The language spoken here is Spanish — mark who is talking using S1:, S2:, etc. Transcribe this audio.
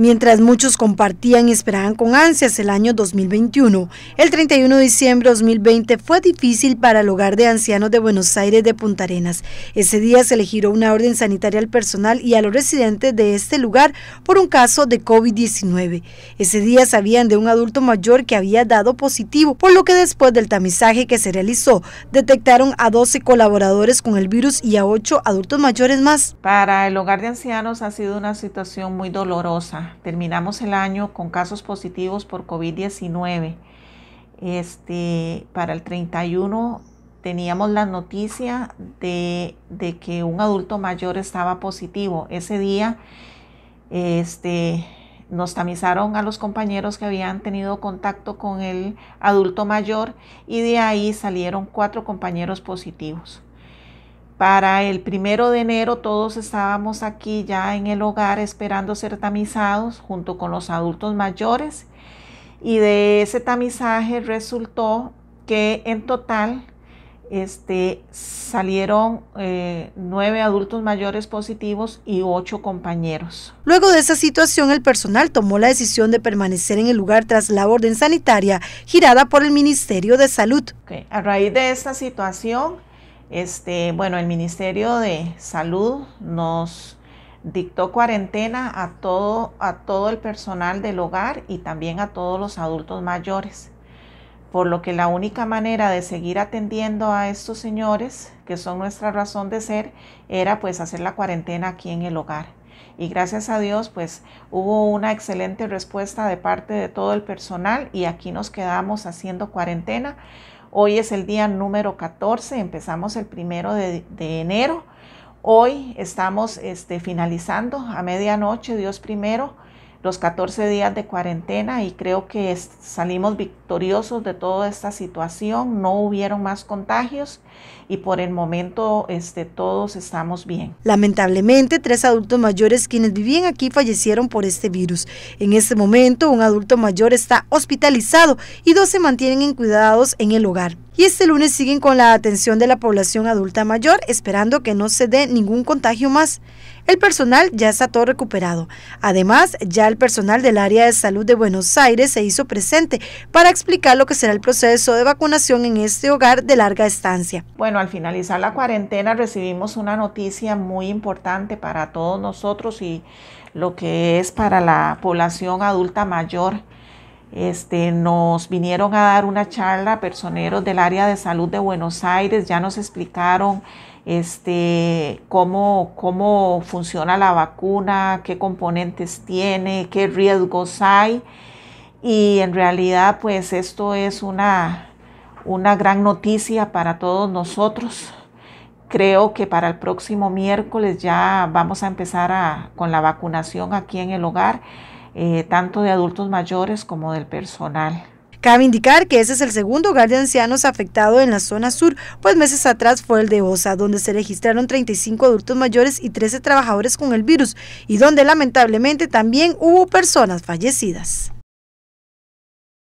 S1: Mientras muchos compartían y esperaban con ansias el año 2021, el 31 de diciembre de 2020 fue difícil para el hogar de ancianos de Buenos Aires de Punta Arenas. Ese día se le una orden sanitaria al personal y a los residentes de este lugar por un caso de COVID-19. Ese día sabían de un adulto mayor que había dado positivo, por lo que después del tamizaje que se realizó, detectaron a 12 colaboradores con el virus y a 8 adultos mayores
S2: más. Para el hogar de ancianos ha sido una situación muy dolorosa terminamos el año con casos positivos por COVID-19. Este, para el 31 teníamos la noticia de, que un adulto mayor estaba positivo. Ese día este, nos tamizaron a los compañeros que habían tenido contacto con el adulto mayor y de ahí salieron cuatro compañeros positivos. Para el primero de enero todos estábamos aquí ya en el hogar esperando ser tamizados junto con los adultos mayores y de ese tamizaje resultó que en total este, salieron eh, nueve adultos mayores positivos y ocho compañeros.
S1: Luego de esa situación, el personal tomó la decisión de permanecer en el lugar tras la orden sanitaria girada por el Ministerio de Salud.
S2: A raíz de esta situación, este, bueno, el Ministerio de Salud nos dictó cuarentena a todo, a todo el personal del hogar y también a todos los adultos mayores. Por lo que la única manera de seguir atendiendo a estos señores, que son nuestra razón de ser, era pues hacer la cuarentena aquí en el hogar. Y gracias a Dios pues hubo una excelente respuesta de parte de todo el personal y aquí nos quedamos haciendo cuarentena Hoy es el día número 14, empezamos el primero de, enero. Hoy estamos este, finalizando a medianoche, Dios primero los 14 días de cuarentena y creo que salimos victoriosos de toda esta situación, no hubieron más contagios y por el momento este, todos estamos bien.
S1: Lamentablemente, tres adultos mayores quienes vivían aquí fallecieron por este virus. En este momento, un adulto mayor está hospitalizado y dos se mantienen en cuidados en el hogar y este lunes siguen con la atención de la población adulta mayor, esperando que no se dé ningún contagio más. El personal ya está todo recuperado. Además, ya el personal del área de salud de Buenos Aires se hizo presente para explicar lo que será el proceso de vacunación en este hogar de larga estancia.
S2: Bueno, al finalizar la cuarentena recibimos una noticia muy importante para todos nosotros y lo que es para la población adulta mayor. Este, nos vinieron a dar una charla personeros del área de salud de Buenos Aires, ya nos explicaron este, cómo, cómo funciona la vacuna, qué componentes tiene, qué riesgos hay. Y en realidad, pues esto es una, gran noticia para todos nosotros. Creo que para el próximo miércoles ya vamos a empezar con la vacunación aquí en el hogar eh, tanto de adultos mayores como del personal.
S1: Cabe indicar que ese es el segundo hogar de ancianos afectado en la zona sur, pues meses atrás fue el de Osa, donde se registraron 35 adultos mayores y 13 trabajadores con el virus, y donde lamentablemente también hubo personas fallecidas.